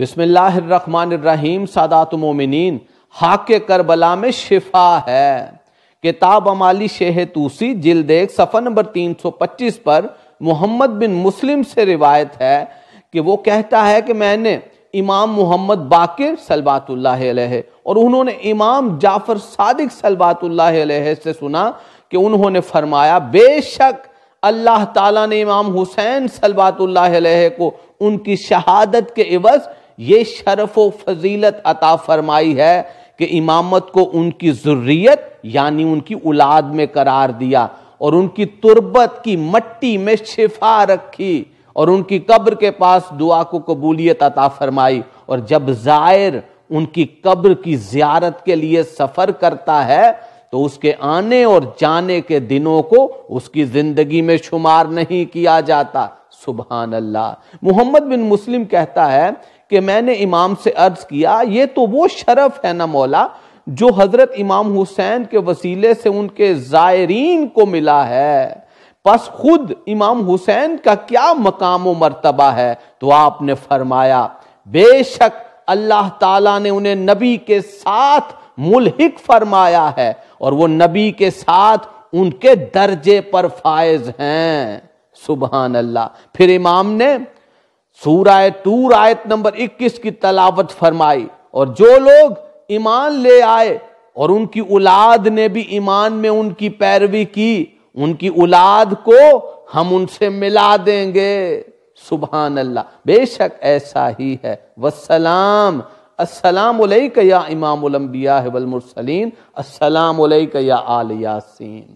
बिसमीम सादातमोमिन हाक करबला में शिफा है किताब अमाली शेह तूसी जिल्द एक सफ़ा नंबर 325 पर मोहम्मद बिन मुस्लिम से रिवायत है कि वो कहता है कि मैंने इमाम मोहम्मद बाकिर सलवातुल्लाह और उन्होंने इमाम जाफ़र सादिक सलवातुल्लाह से सुना कि उन्होंने फरमाया बेशक अल्लाह ताला ने इमाम हुसैन सलवातुल्लाह को उनकी शहादत के इवज़ ये शरफ व फजीलत अता फरमाई है कि इमामत को उनकी जरूरीत यानी उनकी औलाद में करार दिया और उनकी तुरबत की मट्टी में शिफा रखी और उनकी कब्र के पास दुआ को कबूलियत अता फरमाई और जब ज़ायर उनकी कब्र की जियारत के लिए सफ़र करता है तो उसके आने और जाने के दिनों को उसकी ज़िंदगी में शुमार नहीं किया जाता सुबहान अल्लाह मोहम्मद बिन मुस्लिम कहता है कि मैंने इमाम से अर्ज किया ये तो वो शरफ है ना मौला जो हजरत इमाम हुसैन के वसीले से उनके ज़ायरीन को मिला है बस खुद इमाम हुसैन का क्या मकाम मरतबा है तो आपने फरमाया बेशक अल्लाह ताला ने उन्हें नबी के साथ मुलहिक फरमाया है और वो नबी के साथ उनके दर्जे पर फायज हैं सुबहान अल्लाह फिर इमाम ने सूराय तूर आयत नंबर 21 की तलावत फरमाई और जो लोग ईमान ले आए और उनकी औलाद ने भी ईमान में उनकी पैरवी की उनकी औलाद को हम उनसे मिला देंगे सुबह अल्लाह बेशक ऐसा ही है वसलाम असलाम या इमाम वलमबिया वलमरसलीन अस्सलाम या आल यासीन